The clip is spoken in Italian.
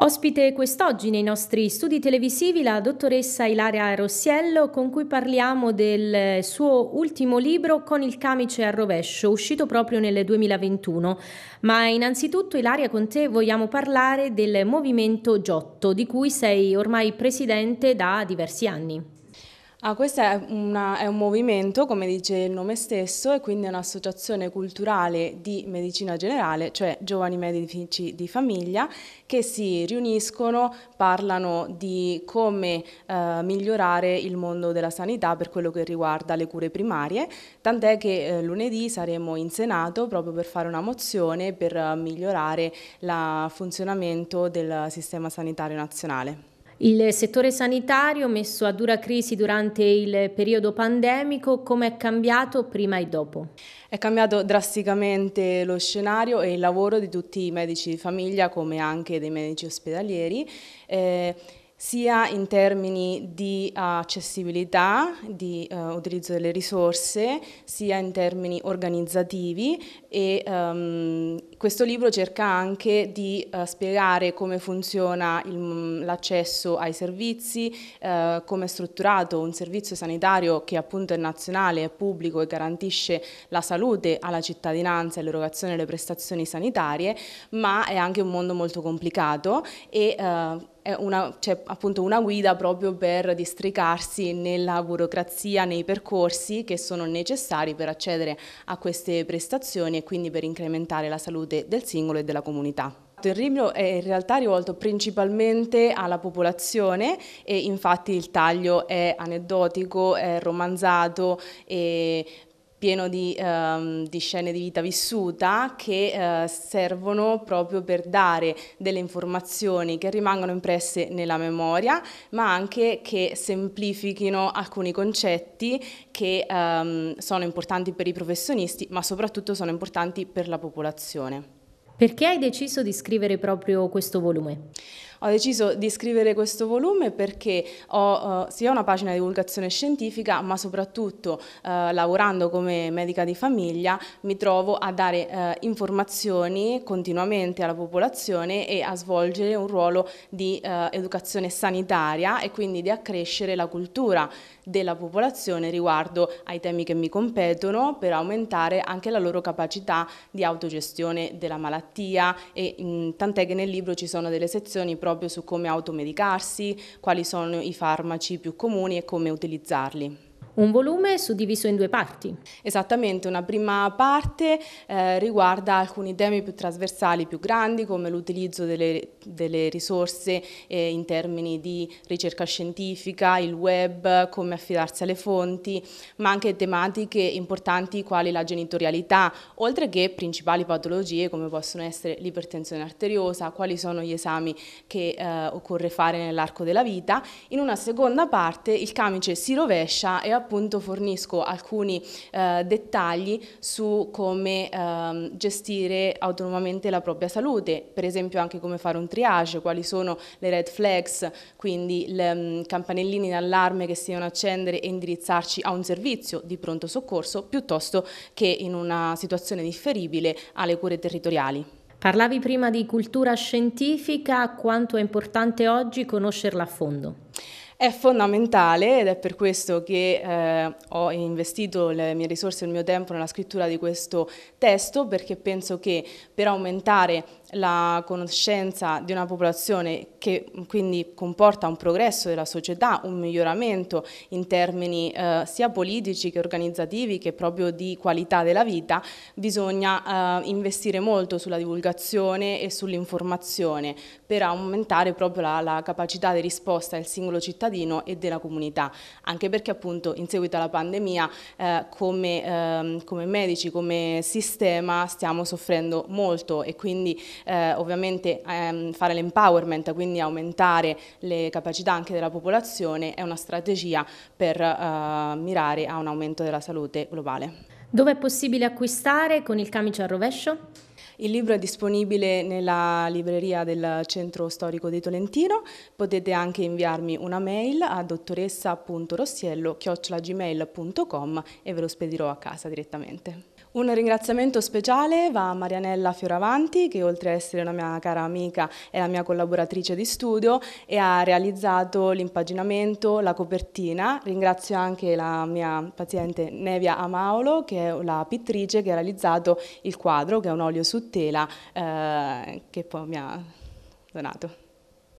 Ospite quest'oggi nei nostri studi televisivi la dottoressa Ilaria Rossiello con cui parliamo del suo ultimo libro Con il camice a rovescio uscito proprio nel 2021. Ma innanzitutto Ilaria con te vogliamo parlare del movimento Giotto di cui sei ormai presidente da diversi anni. Ah, questo è, una, è, un movimento, come dice il nome stesso, e quindi è un'associazione culturale di medicina generale, cioè giovani medici di famiglia, che si riuniscono, parlano di come eh, migliorare il mondo della sanità per quello che riguarda le cure primarie, tant'è che eh, lunedì saremo in Senato proprio per fare una mozione per eh, migliorare il funzionamento del sistema sanitario nazionale. Il settore sanitario messo a dura crisi durante il periodo pandemico, come è cambiato prima e dopo? È cambiato drasticamente lo scenario e il lavoro di tutti i medici di famiglia come anche dei medici ospedalieri. Eh, sia in termini di eh, accessibilità, di uh, utilizzo delle risorse, sia in termini organizzativi e um, questo libro cerca anche di uh, spiegare come funziona mm, l'accesso ai servizi, uh, come è strutturato un servizio sanitario che appunto è nazionale, è pubblico e garantisce la salute alla cittadinanza e l'erogazione delle prestazioni sanitarie, ma è anche un mondo molto complicato e una, cioè, appunto una guida proprio per districarsi nella burocrazia, nei percorsi che sono necessari per accedere a queste prestazioni e quindi per incrementare la salute del singolo e della comunità. Il rimedio è in realtà rivolto principalmente alla popolazione e infatti il taglio è aneddotico, è romanzato e pieno di, ehm, di, scene di vita vissuta che eh, servono proprio per dare delle informazioni che rimangono impresse nella memoria, ma anche che semplifichino alcuni concetti che ehm, sono importanti per i professionisti, ma soprattutto sono importanti per la popolazione. Perché hai deciso di scrivere proprio questo volume? Ho deciso di scrivere questo volume perché ho eh, sia una pagina di divulgazione scientifica, ma soprattutto eh, lavorando come medica di famiglia mi trovo a dare eh, informazioni continuamente alla popolazione e a svolgere un ruolo di eh, educazione sanitaria e quindi di accrescere la cultura della popolazione riguardo ai temi che mi competono per aumentare anche la loro capacità di autogestione della malattia malattia e mm, tant'è che nel libro ci sono delle sezioni proprio su come automedicarsi, quali sono i farmaci più comuni e come utilizzarli un volume suddiviso in due parti. Esattamente, una prima parte eh, riguarda alcuni temi più trasversali, più grandi, come l'utilizzo delle, delle, risorse eh, in termini di ricerca scientifica, il web, come affidarsi alle fonti, ma anche tematiche importanti quali la genitorialità, oltre che principali patologie come possono essere l'ipertensione arteriosa, quali sono gli esami che eh, occorre fare nell'arco della vita. In una seconda parte il camice si rovescia e appunto appunto fornisco alcuni eh, dettagli su come eh, gestire autonomamente la propria salute, per esempio anche come fare un triage, quali sono le red flags, quindi le um, campanellini d'allarme che si devono accendere e indirizzarci a un servizio di pronto soccorso piuttosto che in una situazione differibile alle cure territoriali. Parlavi prima di cultura scientifica, quanto è importante oggi conoscerla a fondo? è fondamentale ed è per questo che eh, ho investito le mie risorse e il mio tempo nella scrittura di questo testo perché penso che per aumentare la conoscenza di una popolazione che quindi comporta un progresso della società, un miglioramento in termini eh, sia politici che organizzativi che proprio di qualità della vita, bisogna eh, investire molto sulla divulgazione e sull'informazione per aumentare proprio la, la capacità di risposta del singolo cittadino cittadino e della comunità, anche perché appunto in seguito alla pandemia eh, come, eh, come, medici, come sistema stiamo soffrendo molto e quindi eh, ovviamente ehm, fare l'empowerment, quindi aumentare le capacità anche della popolazione è una strategia per eh, mirare a un aumento della salute globale. Dove è possibile acquistare con il camice a rovescio? Il libro è disponibile nella libreria del Centro Storico di Tolentino, potete anche inviarmi una mail a dottoressa.rossiello.gmail.com e ve lo spedirò a casa direttamente. Un ringraziamento speciale va a Marianella Fioravanti che oltre a essere una mia cara amica è la mia collaboratrice di studio e ha realizzato l'impaginamento, la copertina. Ringrazio anche la mia paziente Nevia Amaolo che è la pittrice che ha realizzato il quadro che è un olio su tela eh, che poi mi ha donato.